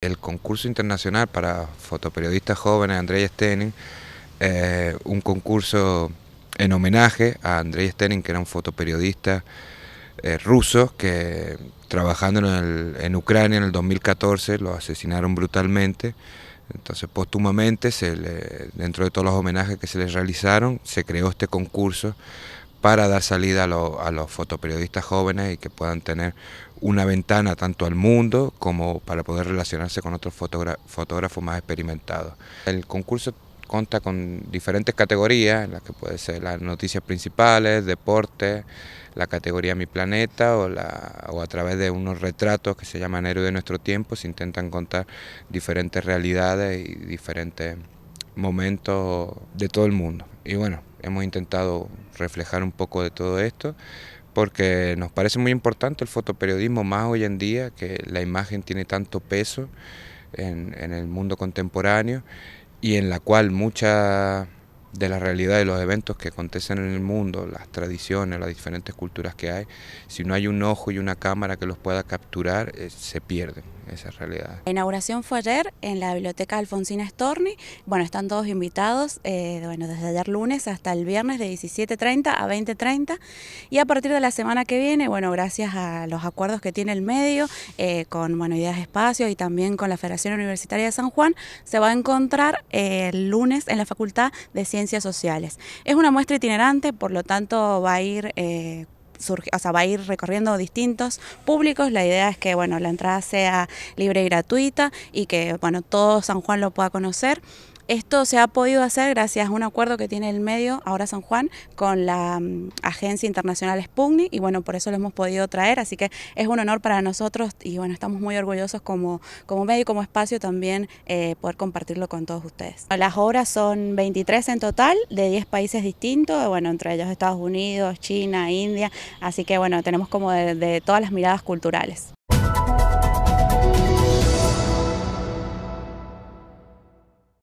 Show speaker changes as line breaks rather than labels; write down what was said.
El concurso internacional para fotoperiodistas jóvenes Andrei Stenin, eh, un concurso en homenaje a Andrei Stenin, que era un fotoperiodista eh, ruso que trabajando en, Ucrania en el 2014 lo asesinaron brutalmente. Entonces, póstumamente, dentro de todos los homenajes que se les realizaron, se creó este concurso para dar salida a, los fotoperiodistas jóvenes y que puedan tener una ventana tanto al mundo como para poder relacionarse con otros fotógrafos más experimentados. El concurso cuenta con diferentes categorías, en las que puede ser las noticias principales, deporte, la categoría Mi Planeta o, a través de unos retratos que se llaman Héroe de Nuestro Tiempo se intentan contar diferentes realidades y diferentes momentos de todo el mundo. Y bueno, hemos intentado reflejar un poco de todo esto, porque nos parece muy importante el fotoperiodismo, más hoy en día que la imagen tiene tanto peso en, el mundo contemporáneo y en la cual mucha de la realidad de los eventos que acontecen en el mundo, las tradiciones, las diferentes culturas que hay, si no hay un ojo y una cámara que los pueda capturar, eh, se pierden. Esa realidad.
La inauguración fue ayer en la biblioteca Alfonsina Storni. Bueno, están todos invitados eh, bueno, desde ayer lunes hasta el viernes de 17.30 a 20.30. Y a partir de la semana que viene, bueno, gracias a los acuerdos que tiene el medio eh, con bueno, Ideas Espacio y también con la Federación Universitaria de San Juan, se va a encontrar eh, el lunes en la Facultad de Ciencias Sociales. Es una muestra itinerante, por lo tanto va a ir sea, va a ir recorriendo distintos públicos. La idea es que bueno, la entrada sea libre y gratuita y que bueno, todo San Juan lo pueda conocer. Esto se ha podido hacer gracias a un acuerdo que tiene el medio, ahora San Juan, con la mm, Agencia Internacional Spugni y bueno, por eso lo hemos podido traer, así que es un honor para nosotros y bueno, estamos muy orgullosos como, como medio y como espacio también eh, poder compartirlo con todos ustedes. Las obras son 23 en total de 10 países distintos, bueno, entre ellos Estados Unidos, China, India, así que bueno, tenemos como de todas las miradas culturales.